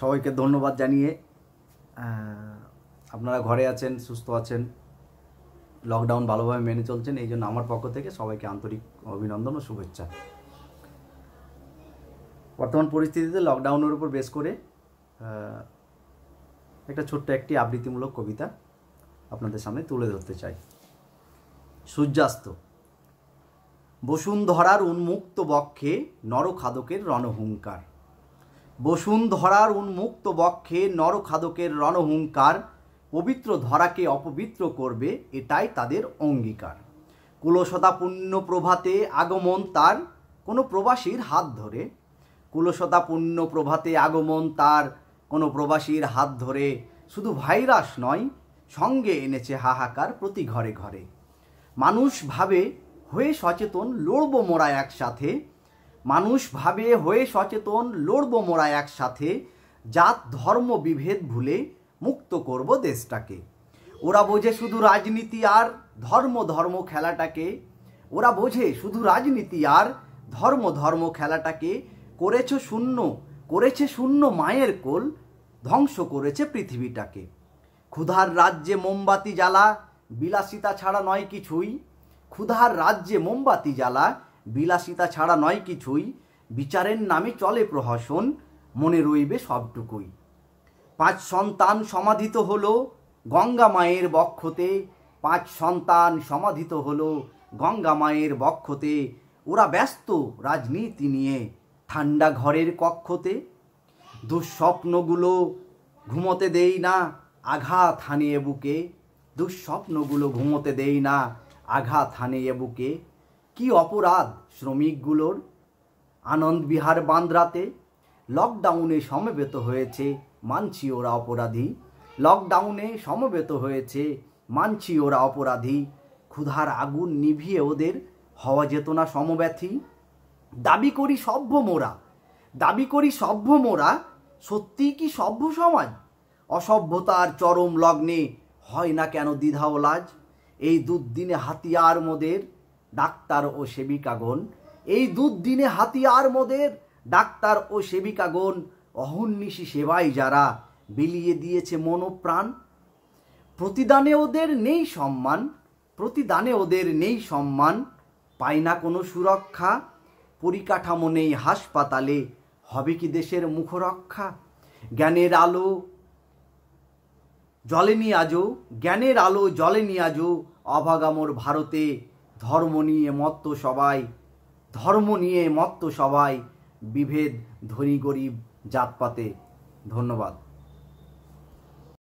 সবাইকে ধন্যবাদ জানিয়ে আপনারা ঘরে আছেন সুস্থ আছেন লকডাউন ভালোভাবে মেনে চলছেন এই জন্য আমার পক্ষ থেকে সবাইকে আন্তরিক অভিনন্দন ও শুভেচ্ছা বর্তমান পরিস্থিতিতে লকডাউনের উপর বেশ করে একটা ছোট্ট একটি আবৃত্তিমূলক কবিতা আপনাদের সামনে তুলে ধরতে চাই সূর্যাস্ত বসুন্ধরার উন্মুক্ত বক্ষে নরখাদকের রণহুঙ্কার বসুন্ধরার উন্মুক্ত বক্ষে নরখাদকের রণহুঙ্কার পবিত্র ধরাকে অপবিত্র করবে এটাই তাদের অঙ্গীকার কুলশতাপূর্ণ প্রভাতে আগমন তার কোনো প্রবাসীর হাত ধরে কুলশতাপূর্ণ প্রভাতে আগমন তার কোনো প্রবাসীর হাত ধরে শুধু ভাইরাস নয় সঙ্গে এনেছে হাহাকার প্রতি ঘরে ঘরে মানুষ ভাবে হয়ে সচেতন লড়ব মোড়া একসাথে মানুষ ভাবে হয়ে সচেতন লড়ব মোরা একসাথে জাত ধর্ম বিভেদ ভুলে মুক্ত করব দেশটাকে ওরা বোঝে শুধু রাজনীতি আর ধর্ম ধর্ম খেলাটাকে ওরা বোঝে শুধু রাজনীতি আর ধর্ম ধর্ম খেলাটাকে করেছ শূন্য করেছে শূন্য মায়ের কোল ধ্বংস করেছে পৃথিবীটাকে ক্ষুধার রাজ্যে মোমবাতি জ্বালা বিলাসিতা ছাড়া নয় কিছুই ক্ষুধার রাজ্যে মোমবাতি জ্বালা বিলাসিতা ছাড়া নয় কিছুই বিচারের নামে চলে প্রহসন মনে রইবে সবটুকুই পাঁচ সন্তান সমাধিত হলো গঙ্গা মায়ের বক্ষতে পাঁচ সন্তান সমাধিত হলো গঙ্গা মায়ের বক্ষতে ওরা ব্যস্ত রাজনীতি নিয়ে ঠান্ডা ঘরের কক্ষতে দুঃস্বপ্নগুলো ঘুমোতে দেই না আঘাত হানিয়ে বুকে দুঃস্বপ্নগুলো ঘুমোতে দেই না আঘাত হানিয়ে বুকে কি অপরাধ শ্রমিকগুলোর আনন্দ বিহার বান্দ্রাতে লকডাউনে সমবেত হয়েছে মানছি ওরা অপরাধী লকডাউনে সমবেত হয়েছে মানছি ওরা অপরাধী ক্ষুধার আগুন নিভিয়ে ওদের হওয়া যেত না সমব্যথী দাবি করি সভ্য মোরা দাবি করি সভ্য মোরা সত্যি কি সভ্য সমাজ অসভ্যতার চরম লগ্নে হয় না কেন দ্বিধাওলাজ এই দুদিনে হাতিয়ার মোদের ডাক্তার ও সেবিকাগণ এই দুদিনে হাতিয়ার মদের ডাক্তার ও সেবিকাগণ অহর্নিশী সেবায় যারা বিলিয়ে দিয়েছে মনোপ্রাণ প্রতিদানে ওদের নেই সম্মান প্রতিদানে ওদের নেই সম্মান পায় না কোনো সুরক্ষা পরিকাঠামো নেই হাসপাতালে হবে কি দেশের মুখরক্ষা জ্ঞানের আলো জলেনি আজও জ্ঞানের আলো জলে নিয়ে আজও অভাগামর ভারতে ধর্ম নিয়ে মত্ত সবাই ধর্ম নিয়ে মত্ত সবাই বিভেদ ধনী গরিব জাতপাতে ধন্যবাদ